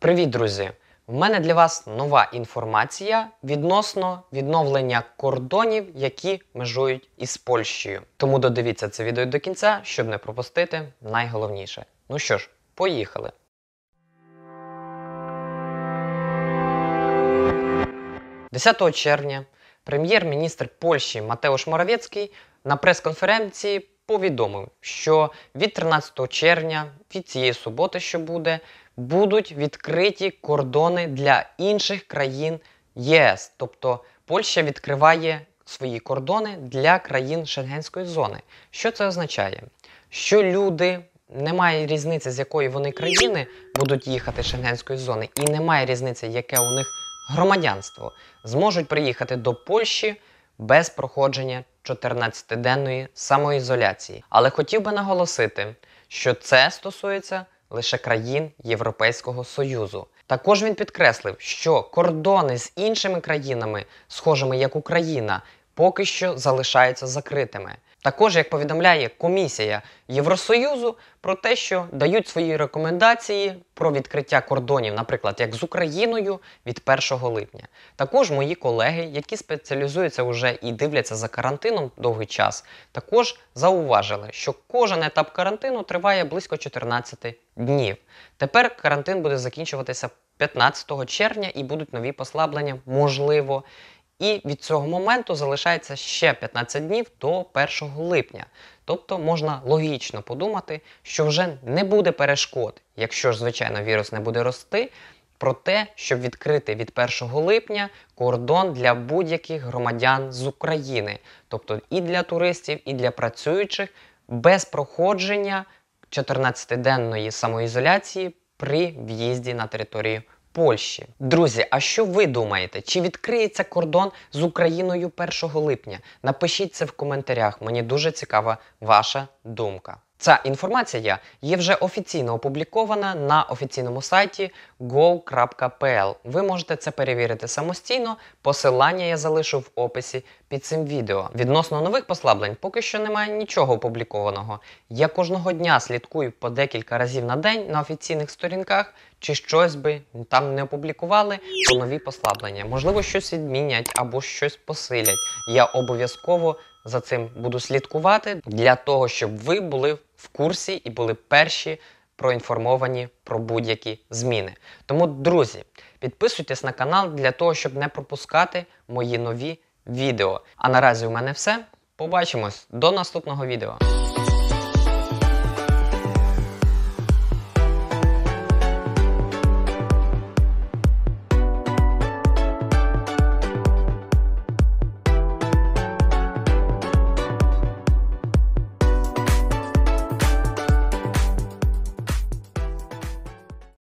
Привіт, друзі! У мене для вас нова інформація відносно відновлення кордонів, які межують із Польщею. Тому додивіться це відео до кінця, щоб не пропустити найголовніше. Ну що ж, поїхали! Десятого червня прем'єр-міністр Польщі Матеуш Моравєцький на прес-конференції повідомив, що від 13 червня від цієї суботи, що буде будуть відкриті кордони для інших країн ЄС. Тобто Польща відкриває свої кордони для країн Шенгенської зони. Що це означає? Що люди. Немає різниці, з якої вони країни будуть їхати Шенгенської зони, і немає різниці, яке у них громадянство, зможуть приїхати до Польщі без проходження 14-денної самоізоляції. Але хотів би наголосити, що це стосується лише країн Європейського Союзу. Також він підкреслив, що кордони з іншими країнами, схожими як Україна, поки що залишаються закритими. Також, як повідомляє комісія Євросоюзу про те, що дають свої рекомендації про відкриття кордонів, наприклад, як з Україною від 1 липня. Також мої колеги, які спеціалізуються уже і дивляться за карантином довгий час, також зауважили, що кожен етап карантину триває близько 14 днів. Тепер карантин буде закінчуватися 15 червня і будуть нові послаблення, можливо. І від цього моменту залишається ще 15 днів до 1 липня. Тобто можна логічно подумати, що вже не буде перешкод, якщо ж, звичайно, вірус не буде рости, про те, щоб відкрити від 1 липня кордон для будь-яких громадян з України, тобто і для туристів, і для працюючих, без проходження 14-денної самоізоляції при в'їзді на територію Польщі. Друзі, а що ви думаєте? Чи відкриється кордон з Україною 1 липня? Напишіть це в коментарях. Мені дуже цікава ваша думка. Ця інформація є вже офіційно опублікована на офіційному сайті go.pl. Ви можете це перевірити самостійно. Посилання я залишу в описі під цим відео. Відносно нових послаблень поки що немає нічого опублікованого. Я кожного дня слідкую по декілька разів на день на офіційних сторінках, чи щось би там не опублікували, то нові послаблення. Можливо, щось відмінять або щось посилять. Я обов'язково за цим буду слідкувати для того, щоб ви були в курсі і були перші проінформовані про будь-які зміни. Тому, друзі, підписуйтесь на канал для того, щоб не пропускати мої нові відео. А наразі у мене все. Побачимось до наступного відео.